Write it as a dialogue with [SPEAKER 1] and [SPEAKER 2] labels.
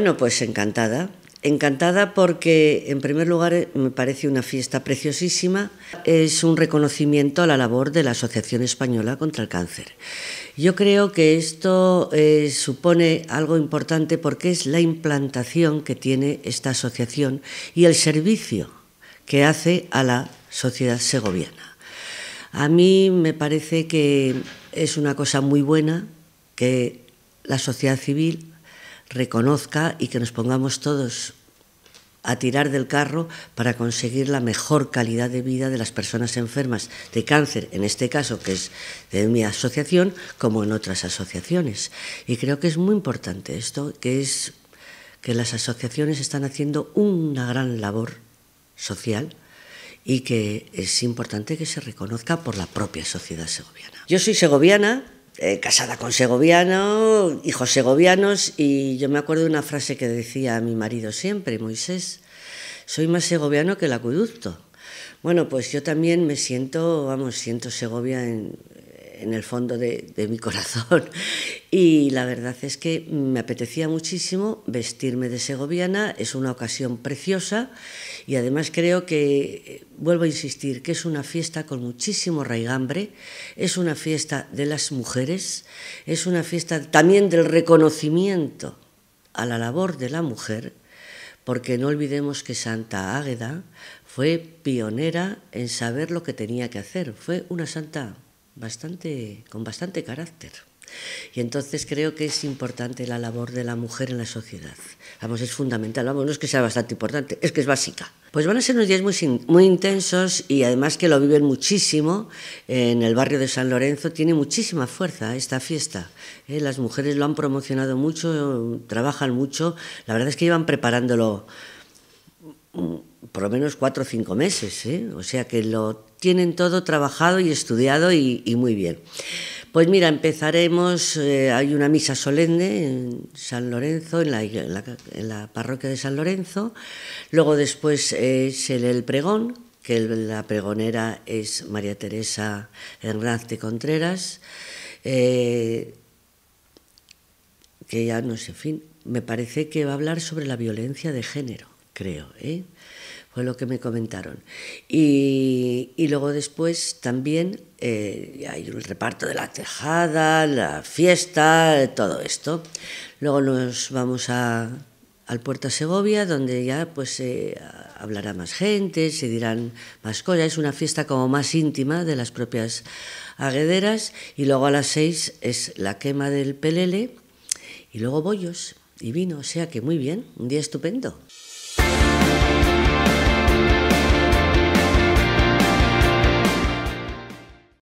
[SPEAKER 1] Bueno, pues encantada. Encantada porque, en primer lugar, me parece una fiesta preciosísima. Es un reconocimiento a la labor de la Asociación Española contra el Cáncer. Yo creo que esto eh, supone algo importante porque es la implantación que tiene esta asociación y el servicio que hace a la sociedad segoviana. A mí me parece que es una cosa muy buena que la sociedad civil reconozca y que nos pongamos todos a tirar del carro para conseguir la mejor calidad de vida de las personas enfermas de cáncer, en este caso que es de mi asociación, como en otras asociaciones. Y creo que es muy importante esto, que es que las asociaciones están haciendo una gran labor social y que es importante que se reconozca por la propia sociedad segoviana. Yo soy segoviana, eh, casada con segoviano, hijos segovianos, y yo me acuerdo de una frase que decía mi marido siempre, Moisés, soy más segoviano que el acueducto. Bueno, pues yo también me siento, vamos, siento Segovia en, en el fondo de, mi corazón. Y la verdad es que me apetecía muchísimo vestirme de segoviana, es una ocasión preciosa y además creo que, vuelvo a insistir, que es una fiesta con muchísimo raigambre, es una fiesta de las mujeres, es una fiesta también del reconocimiento a la labor de la mujer, porque no olvidemos que Santa Águeda fue pionera en saber lo que tenía que hacer, fue una santa bastante, con bastante carácter. Y entonces creo que es importante la labor de la mujer en la sociedad. Vamos, es fundamental, vamos, no es que sea bastante importante, es que es básica. Pues van a ser unos días muy, muy intensos y además que lo viven muchísimo en el barrio de San Lorenzo, tiene muchísima fuerza esta fiesta. ¿eh? Las mujeres lo han promocionado mucho, trabajan mucho, la verdad es que llevan preparándolo por lo menos cuatro o cinco meses, ¿eh? o sea que lo tienen todo trabajado y estudiado y, muy bien. Pues mira, empezaremos, eh, hay una misa solemne en San Lorenzo, en la, parroquia de San Lorenzo, luego después eh, es el, el pregón, que la pregonera es María Teresa Hernández de Contreras, que ya no sé, en fin, me parece que va a hablar sobre la violencia de género, creo, ¿eh? fue lo que me comentaron. Y, luego después también eh, hay el reparto de la tejada, la fiesta, todo esto. Luego nos vamos a, al puerto Segovia, donde ya pues hablará más gente, se dirán más cosas. Es una fiesta como más íntima de las propias aguederas. Y luego a las seis es la quema del pelele y luego bollos y vino. O sea que muy bien, un día estupendo.